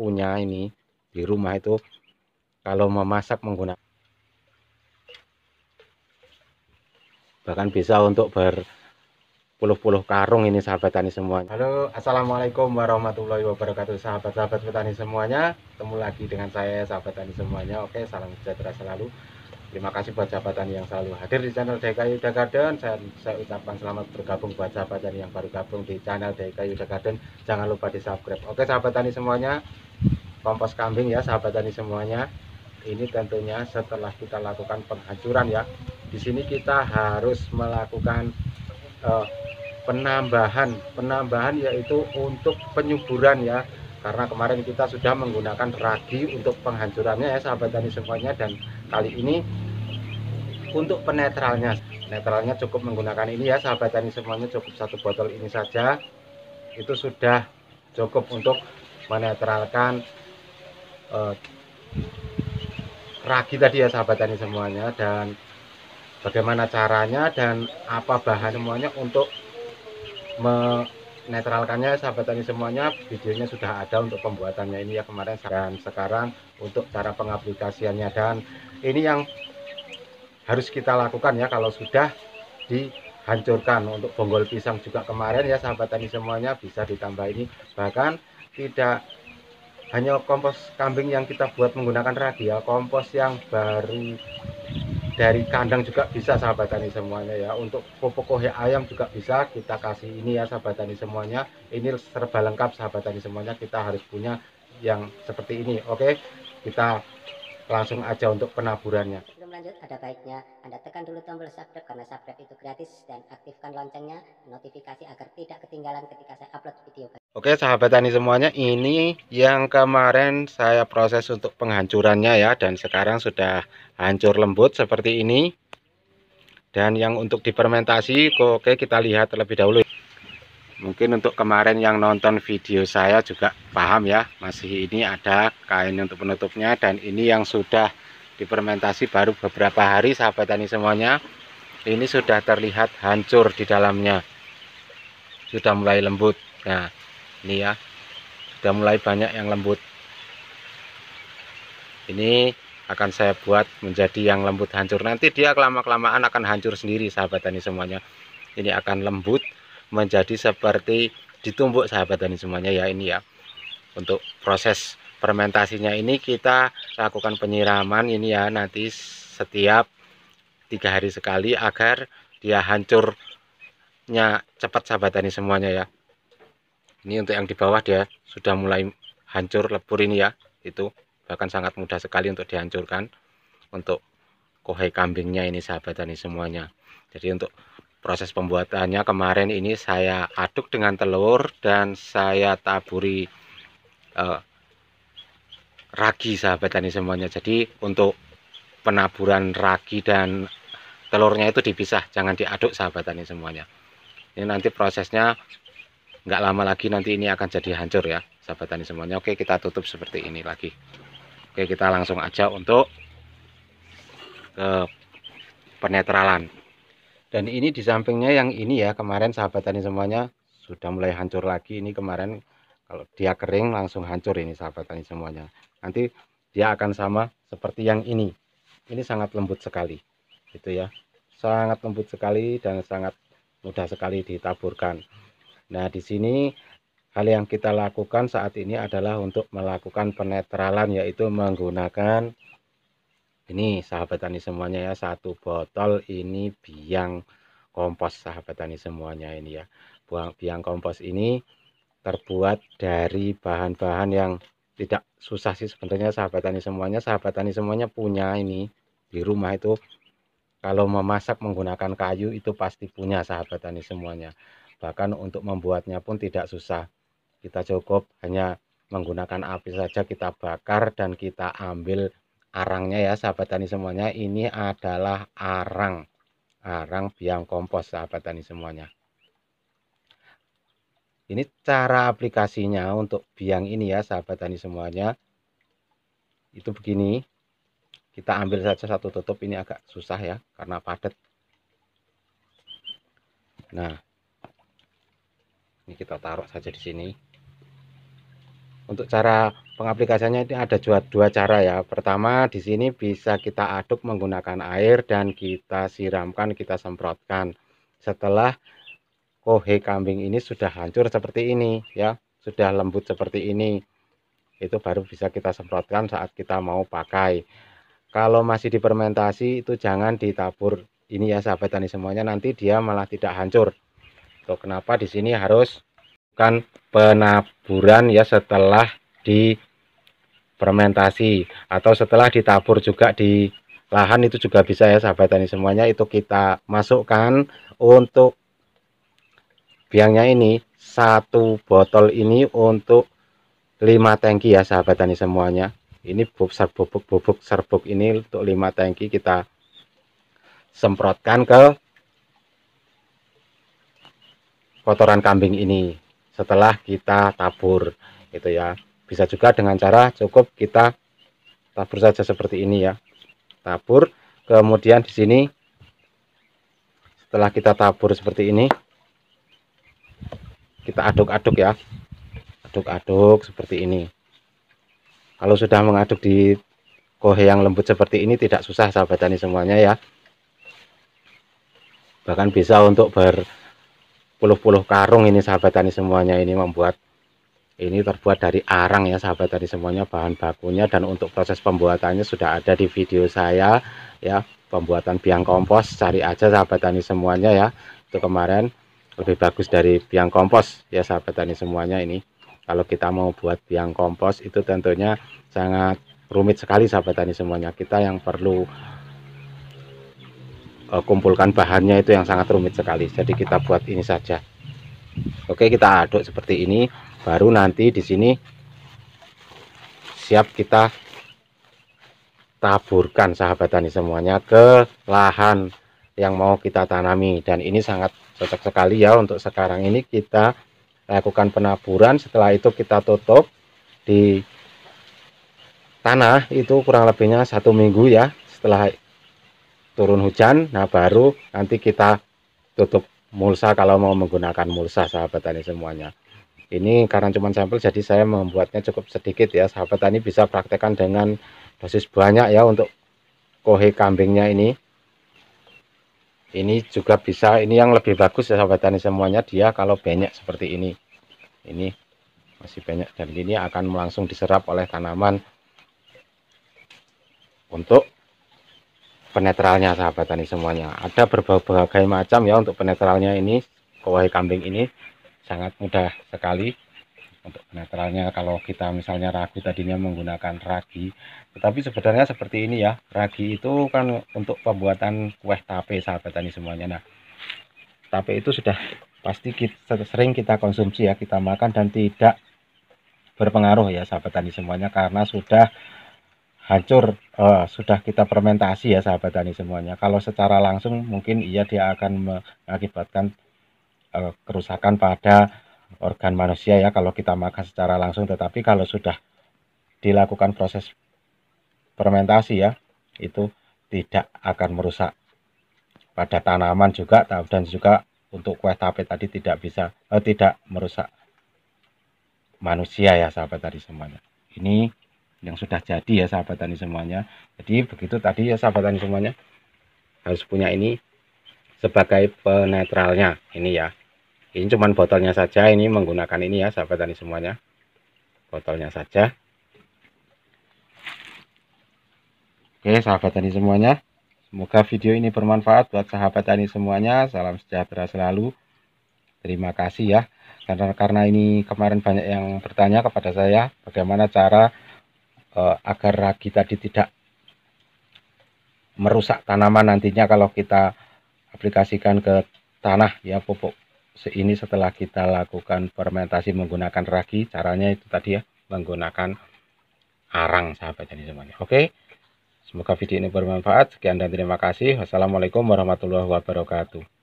punya ini di rumah itu kalau memasak menggunakan bahkan bisa untuk berpuluh-puluh karung ini sahabat tani semua Halo Assalamualaikum warahmatullahi wabarakatuh sahabat-sahabat petani semuanya ketemu lagi dengan saya sahabat tani semuanya oke salam sejahtera selalu Terima kasih buat sahabatan yang selalu hadir di channel DKI Garden. Saya, saya ucapkan selamat bergabung buat sahabat tani yang baru gabung di channel DKI Garden. Jangan lupa di subscribe. Oke sahabat tani semuanya, kompos kambing ya sahabat tani semuanya. Ini tentunya setelah kita lakukan penghancuran ya. Di sini kita harus melakukan uh, penambahan, penambahan yaitu untuk penyuburan ya karena kemarin kita sudah menggunakan ragi untuk penghancurannya ya sahabat tani semuanya dan kali ini untuk penetralnya netralnya cukup menggunakan ini ya sahabat tani semuanya cukup satu botol ini saja itu sudah cukup untuk menetralkan eh, ragi tadi ya sahabat tani semuanya dan bagaimana caranya dan apa bahan semuanya untuk netralkannya sahabat tani semuanya videonya sudah ada untuk pembuatannya ini ya kemarin dan sekarang untuk cara pengaplikasiannya dan ini yang harus kita lakukan ya kalau sudah dihancurkan untuk bonggol pisang juga kemarin ya sahabat tani semuanya bisa ditambah ini bahkan tidak hanya kompos kambing yang kita buat menggunakan ragi ya kompos yang baru dari kandang juga bisa sahabat tani semuanya ya untuk pupuk kohe ayam juga bisa kita kasih ini ya sahabat tani semuanya ini serba lengkap sahabat tani semuanya kita harus punya yang seperti ini oke kita langsung aja untuk penaburannya sebelum lanjut ada baiknya anda tekan dulu tombol subscribe karena subscribe itu gratis dan aktifkan loncengnya notifikasi agar tidak ketinggalan ketika saya upload video Oke sahabat tani semuanya ini yang kemarin saya proses untuk penghancurannya ya dan sekarang sudah hancur lembut seperti ini dan yang untuk dipermentasi oke kita lihat terlebih dahulu mungkin untuk kemarin yang nonton video saya juga paham ya masih ini ada kain untuk penutupnya dan ini yang sudah dipermentasi baru beberapa hari sahabat tani semuanya ini sudah terlihat hancur di dalamnya sudah mulai lembut nah ini ya sudah mulai banyak yang lembut ini akan saya buat menjadi yang lembut hancur nanti dia kelama-kelamaan akan hancur sendiri sahabat tani semuanya ini akan lembut menjadi seperti ditumbuk sahabat tani semuanya ya ini ya untuk proses fermentasinya ini kita lakukan penyiraman ini ya nanti setiap tiga hari sekali agar dia hancurnya cepat sahabat tani semuanya ya ini untuk yang di bawah dia sudah mulai hancur lebur ini ya itu bahkan sangat mudah sekali untuk dihancurkan untuk kohai kambingnya ini sahabat tani semuanya jadi untuk proses pembuatannya kemarin ini saya aduk dengan telur dan saya taburi eh, ragi sahabat tani semuanya jadi untuk penaburan ragi dan telurnya itu dipisah jangan diaduk sahabat tani semuanya ini nanti prosesnya nggak lama lagi nanti ini akan jadi hancur ya sahabat tani semuanya oke kita tutup seperti ini lagi oke kita langsung aja untuk ke penetralan dan ini di sampingnya yang ini ya kemarin sahabat tani semuanya sudah mulai hancur lagi ini kemarin kalau dia kering langsung hancur ini sahabat tani semuanya nanti dia akan sama seperti yang ini ini sangat lembut sekali gitu ya sangat lembut sekali dan sangat mudah sekali ditaburkan Nah, di sini hal yang kita lakukan saat ini adalah untuk melakukan penetralan yaitu menggunakan ini sahabat tani semuanya ya satu botol ini biang kompos sahabat tani semuanya ini ya. Buang biang kompos ini terbuat dari bahan-bahan yang tidak susah sih sebenarnya sahabat tani semuanya. Sahabat tani semuanya punya ini di rumah itu kalau memasak menggunakan kayu itu pasti punya sahabat tani semuanya bahkan untuk membuatnya pun tidak susah kita cukup hanya menggunakan api saja kita bakar dan kita ambil arangnya ya sahabat tani semuanya ini adalah arang arang biang kompos sahabat tani semuanya ini cara aplikasinya untuk biang ini ya sahabat tani semuanya itu begini kita ambil saja satu tutup ini agak susah ya karena padat nah ini kita taruh saja di sini untuk cara pengaplikasiannya ini ada dua, dua cara ya pertama di sini bisa kita aduk menggunakan air dan kita siramkan kita semprotkan setelah kohe kambing ini sudah hancur seperti ini ya sudah lembut seperti ini itu baru bisa kita semprotkan saat kita mau pakai kalau masih dipermentasi itu jangan ditabur ini ya sahabat tani semuanya nanti dia malah tidak hancur Tuh, kenapa di sini harus kan penaburan ya setelah di fermentasi atau setelah ditabur juga di lahan itu juga bisa ya sahabat tani semuanya itu kita masukkan untuk biangnya ini satu botol ini untuk lima tangki ya sahabat tani semuanya ini bubuk serbuk bubuk serbuk ini untuk lima tangki kita semprotkan ke kotoran kambing ini setelah kita tabur gitu ya bisa juga dengan cara cukup kita tabur saja seperti ini ya tabur kemudian di sini setelah kita tabur seperti ini kita aduk-aduk ya aduk-aduk seperti ini kalau sudah mengaduk di kohe yang lembut seperti ini tidak susah sahabat tani semuanya ya bahkan bisa untuk ber puluh-puluh karung ini sahabat tani semuanya ini membuat ini terbuat dari arang ya sahabat tani semuanya bahan bakunya dan untuk proses pembuatannya sudah ada di video saya ya pembuatan biang kompos cari aja sahabat tani semuanya ya itu kemarin lebih bagus dari biang kompos ya sahabat tani semuanya ini kalau kita mau buat biang kompos itu tentunya sangat rumit sekali sahabat tani semuanya kita yang perlu Eh, kumpulkan bahannya itu yang sangat rumit sekali jadi kita buat ini saja Oke kita aduk seperti ini baru nanti di sini siap kita taburkan sahabat tani semuanya ke lahan yang mau kita tanami dan ini sangat cocok sekali ya untuk sekarang ini kita lakukan penaburan setelah itu kita tutup di tanah itu kurang lebihnya satu minggu ya setelah turun hujan nah baru nanti kita tutup mulsa kalau mau menggunakan mulsa sahabat tani semuanya ini karena cuma sampel jadi saya membuatnya cukup sedikit ya sahabat tani bisa praktekkan dengan dosis banyak ya untuk kohe kambingnya ini ini juga bisa ini yang lebih bagus ya sahabat tani semuanya dia kalau banyak seperti ini ini masih banyak dan ini akan langsung diserap oleh tanaman untuk penetralnya sahabat tani semuanya ada berbagai macam ya untuk penetralnya ini kowai kambing ini sangat mudah sekali untuk penetralnya kalau kita misalnya ragu tadinya menggunakan ragi tetapi sebenarnya seperti ini ya ragi itu kan untuk pembuatan kue tape sahabat tani semuanya nah tape itu sudah pasti kita, sering kita konsumsi ya kita makan dan tidak berpengaruh ya sahabat tani semuanya karena sudah hancur uh, sudah kita fermentasi ya sahabat tani semuanya. Kalau secara langsung mungkin ia dia akan mengakibatkan uh, kerusakan pada organ manusia ya kalau kita makan secara langsung. Tetapi kalau sudah dilakukan proses fermentasi ya itu tidak akan merusak pada tanaman juga dan juga untuk kue tape tadi tidak bisa eh, tidak merusak manusia ya sahabat tadi semuanya. Ini yang sudah jadi ya sahabat tani semuanya jadi begitu tadi ya sahabat tani semuanya harus punya ini sebagai penetralnya ini ya ini cuman botolnya saja ini menggunakan ini ya sahabat tani semuanya botolnya saja oke sahabat tani semuanya semoga video ini bermanfaat buat sahabat tani semuanya salam sejahtera selalu terima kasih ya karena karena ini kemarin banyak yang bertanya kepada saya bagaimana cara uh, agar ragi tadi tidak merusak tanaman nantinya kalau kita aplikasikan ke tanah ya pupuk ini setelah kita lakukan fermentasi menggunakan ragi caranya itu tadi ya menggunakan arang sahabat jadi semuanya oke semoga video ini bermanfaat sekian dan terima kasih wassalamualaikum warahmatullahi wabarakatuh